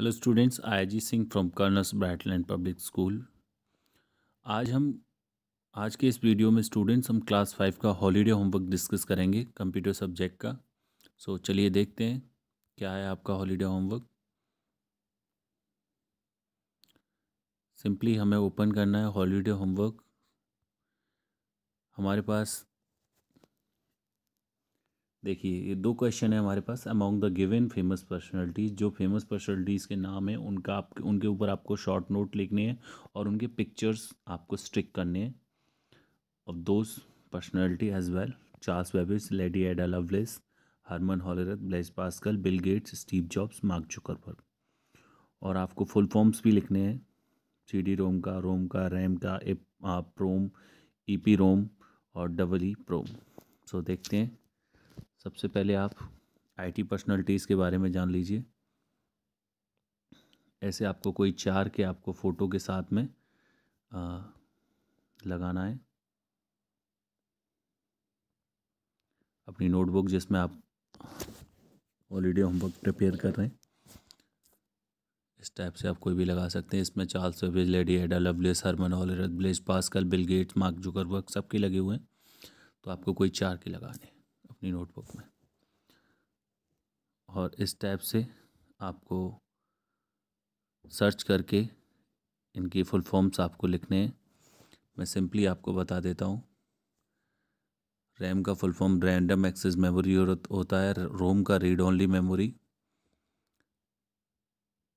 hello students I Singh from कर्नस Brightland public school आज हम आज के इस वीडियो में स्टूडेंट्स हम क्लास फाइव का हॉलीडे होमवर्क डिस्कस करेंगे कंप्यूटर सब्जेक्ट का सो so, चलिए देखते हैं क्या है आपका हॉलीडे होमवर्क सिंपली हमें ओपन करना है हॉलीडे होमवर्क हमारे पास देखिए ये दो क्वेश्चन है हमारे पास among the given famous personalities जो फेमस पर्सनैलिटीज़ के नाम हैं उनका आप उनके ऊपर आपको शॉर्ट नोट लिखने हैं और उनके पिक्चर्स आपको स्ट्रिक करने हैं और those personality as well Charles Babbage Lady Ada Lovelace Herman Hollerith Blaise Pascal Bill Gates Steve Jobs Mark पर और आपको फुल फॉर्म्स भी लिखने हैं सी डी रोम का रोम का रैम का एप प्रोम ई पी रोम और डबल ई प्रोम सो देखते हैं सबसे पहले आप आईटी पर्सनलिटीज़ के बारे में जान लीजिए ऐसे आपको कोई चार के आपको फ़ोटो के साथ में आ, लगाना है अपनी नोटबुक जिसमें आप हॉलीडे होमवर्क प्रिपेयर कर रहे हैं इस टाइप से आप कोई भी लगा सकते हैं इसमें Charles Babbage Lady Ada Lovelace Herman Hollerith Blaise Pascal Bill Gates Mark Zuckerberg सबके लगे हुए हैं तो आपको कोई चार के लगाने अपनी नोटबुक में और इस टैब से आपको सर्च करके इनकी फुल फॉर्म्स आपको लिखने हैं मैं सिंपली आपको बता देता हूँ रैम का full form random access memory होता है रोम का रीड ओनली मेमोरी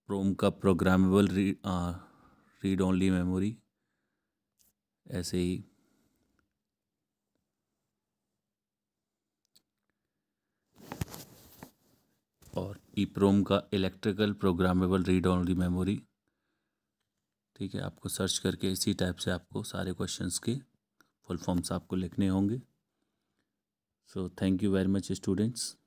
रोम का प्रोग्रामेबल रीड ओनली मेमोरी ऐसे ही कीप e का electrical programmable read only memory ठीक है आपको सर्च करके इसी टाइप से आपको सारे क्वेश्चंस के फुल फॉर्म्स आपको लिखने होंगे so thank you very much students